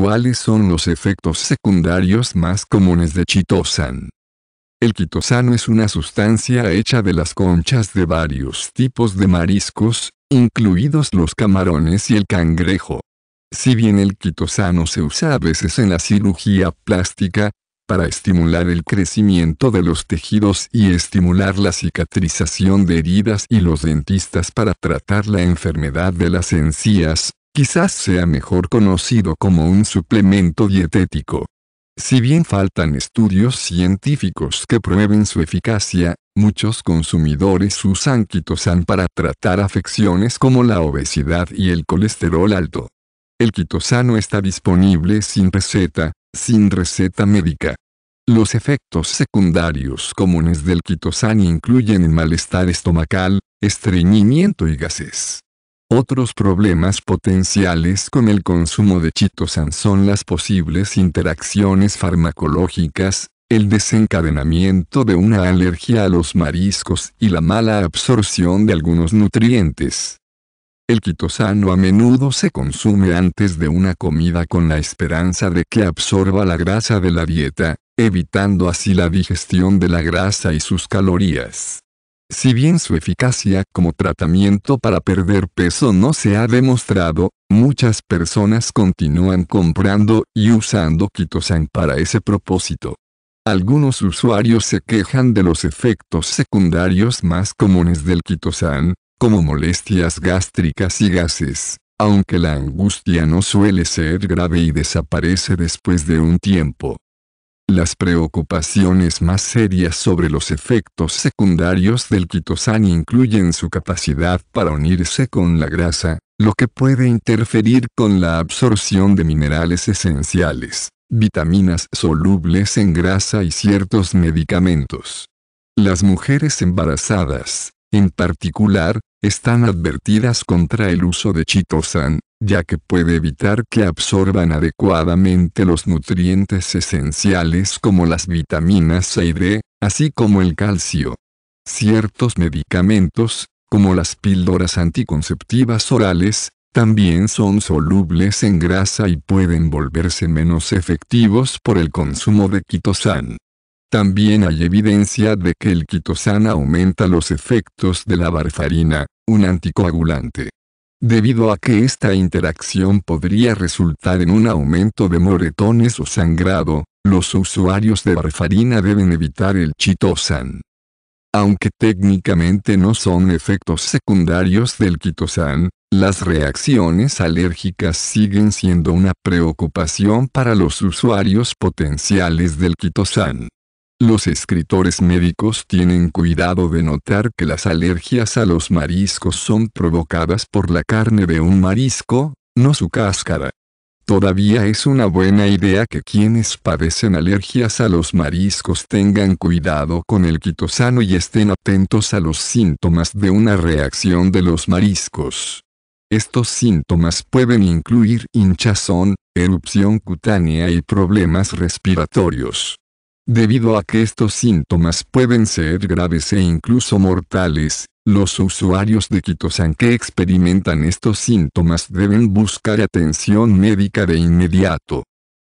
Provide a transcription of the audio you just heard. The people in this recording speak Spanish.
¿Cuáles son los efectos secundarios más comunes de chitosan? El quitosano es una sustancia hecha de las conchas de varios tipos de mariscos, incluidos los camarones y el cangrejo. Si bien el quitosano se usa a veces en la cirugía plástica, para estimular el crecimiento de los tejidos y estimular la cicatrización de heridas y los dentistas para tratar la enfermedad de las encías, Quizás sea mejor conocido como un suplemento dietético. Si bien faltan estudios científicos que prueben su eficacia, muchos consumidores usan quitosan para tratar afecciones como la obesidad y el colesterol alto. El quitosano está disponible sin receta, sin receta médica. Los efectos secundarios comunes del quitosan incluyen el malestar estomacal, estreñimiento y gases. Otros problemas potenciales con el consumo de chitosan son las posibles interacciones farmacológicas, el desencadenamiento de una alergia a los mariscos y la mala absorción de algunos nutrientes. El chitosano a menudo se consume antes de una comida con la esperanza de que absorba la grasa de la dieta, evitando así la digestión de la grasa y sus calorías. Si bien su eficacia como tratamiento para perder peso no se ha demostrado, muchas personas continúan comprando y usando quitosan para ese propósito. Algunos usuarios se quejan de los efectos secundarios más comunes del quitosan, como molestias gástricas y gases, aunque la angustia no suele ser grave y desaparece después de un tiempo. Las preocupaciones más serias sobre los efectos secundarios del quitosan incluyen su capacidad para unirse con la grasa, lo que puede interferir con la absorción de minerales esenciales, vitaminas solubles en grasa y ciertos medicamentos. Las mujeres embarazadas, en particular, están advertidas contra el uso de chitosan, ya que puede evitar que absorban adecuadamente los nutrientes esenciales como las vitaminas C y D, así como el calcio. Ciertos medicamentos, como las píldoras anticonceptivas orales, también son solubles en grasa y pueden volverse menos efectivos por el consumo de chitosan. También hay evidencia de que el quitosan aumenta los efectos de la barfarina, un anticoagulante. Debido a que esta interacción podría resultar en un aumento de moretones o sangrado, los usuarios de barfarina deben evitar el chitosan. Aunque técnicamente no son efectos secundarios del quitosan, las reacciones alérgicas siguen siendo una preocupación para los usuarios potenciales del quitosan. Los escritores médicos tienen cuidado de notar que las alergias a los mariscos son provocadas por la carne de un marisco, no su cáscara. Todavía es una buena idea que quienes padecen alergias a los mariscos tengan cuidado con el quitosano y estén atentos a los síntomas de una reacción de los mariscos. Estos síntomas pueden incluir hinchazón, erupción cutánea y problemas respiratorios. Debido a que estos síntomas pueden ser graves e incluso mortales, los usuarios de quitosan que experimentan estos síntomas deben buscar atención médica de inmediato.